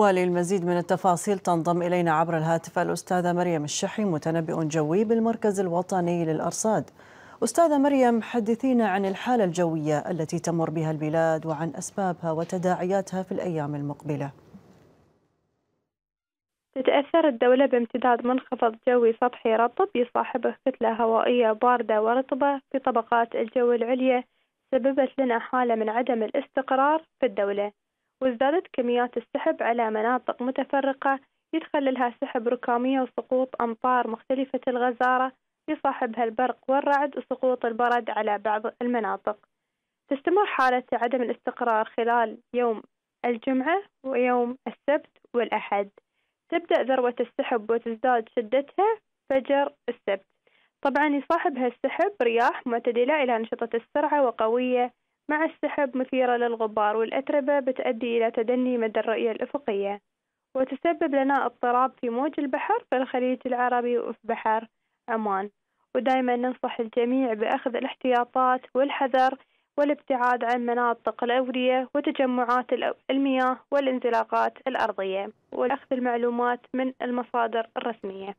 وللمزيد من التفاصيل تنضم إلينا عبر الهاتف الأستاذة مريم الشحي متنبئ جوي بالمركز الوطني للأرصاد أستاذة مريم حدثينا عن الحالة الجوية التي تمر بها البلاد وعن أسبابها وتداعياتها في الأيام المقبلة تتأثر الدولة بامتداد منخفض جوي سطحي رطب يصاحبه كتلة هوائية باردة ورطبة في طبقات الجو العليا سببت لنا حالة من عدم الاستقرار في الدولة وازدادت كميات السحب على مناطق متفرقة يدخل لها سحب ركامية وسقوط أمطار مختلفة الغزارة يصاحبها البرق والرعد وسقوط البرد على بعض المناطق تستمر حالة عدم الاستقرار خلال يوم الجمعة ويوم السبت والأحد تبدأ ذروة السحب وتزداد شدتها فجر السبت طبعا يصاحبها السحب رياح معتدلة إلى نشطة السرعة وقوية مع السحب مثيرة للغبار والأتربة بتؤدي إلى تدني مدى الرؤية الأفقية وتسبب لنا اضطراب في موج البحر في الخليج العربي وفي بحر عمان ودائما ننصح الجميع بأخذ الاحتياطات والحذر والابتعاد عن مناطق الأودية وتجمعات المياه والانزلاقات الأرضية وأخذ المعلومات من المصادر الرسمية